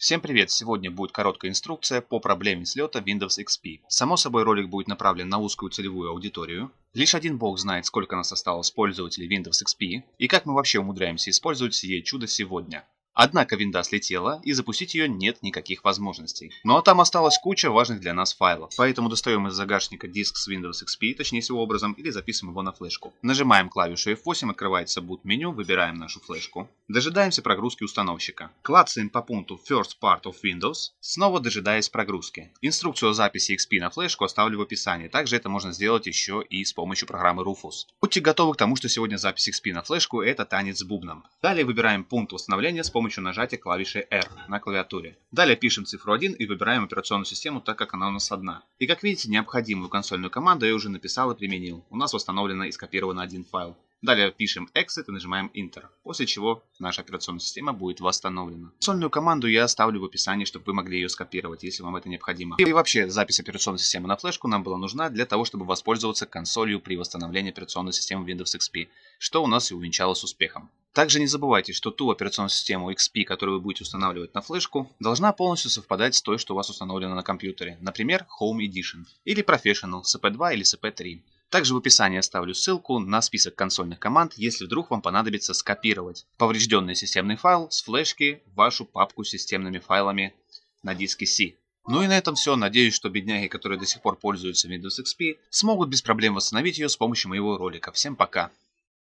Всем привет! Сегодня будет короткая инструкция по проблеме слета Windows XP. Само собой ролик будет направлен на узкую целевую аудиторию. Лишь один бог знает, сколько нас осталось пользователей Windows XP и как мы вообще умудряемся использовать сие чудо сегодня. Однако винда слетела, и запустить ее нет никаких возможностей. Ну а там осталась куча важных для нас файлов, поэтому достаем из загашника диск с Windows XP, точнее всего образом, или записываем его на флешку. Нажимаем клавишу F8, открывается boot меню, выбираем нашу флешку. Дожидаемся прогрузки установщика. Клацаем по пункту First Part of Windows, снова дожидаясь прогрузки. Инструкцию о записи XP на флешку оставлю в описании, также это можно сделать еще и с помощью программы Rufus. Будьте готовы к тому, что сегодня запись XP на флешку это танец с бубном. Далее выбираем пункт восстановления с помощью нажатия клавиши R на клавиатуре. Далее пишем цифру 1 и выбираем операционную систему, так как она у нас одна. И как видите, необходимую консольную команду я уже написал и применил. У нас восстановлено и скопировано один файл. Далее пишем exit и нажимаем enter, после чего наша операционная система будет восстановлена. Сольную команду я оставлю в описании, чтобы вы могли ее скопировать, если вам это необходимо. И вообще, запись операционной системы на флешку нам была нужна для того, чтобы воспользоваться консолью при восстановлении операционной системы Windows XP, что у нас и увенчалось успехом. Также не забывайте, что ту операционную систему XP, которую вы будете устанавливать на флешку, должна полностью совпадать с той, что у вас установлена на компьютере, например, Home Edition или Professional CP2 или CP3. Также в описании оставлю ссылку на список консольных команд, если вдруг вам понадобится скопировать поврежденный системный файл с флешки в вашу папку с системными файлами на диске C. Ну и на этом все. Надеюсь, что бедняги, которые до сих пор пользуются Windows XP, смогут без проблем восстановить ее с помощью моего ролика. Всем пока!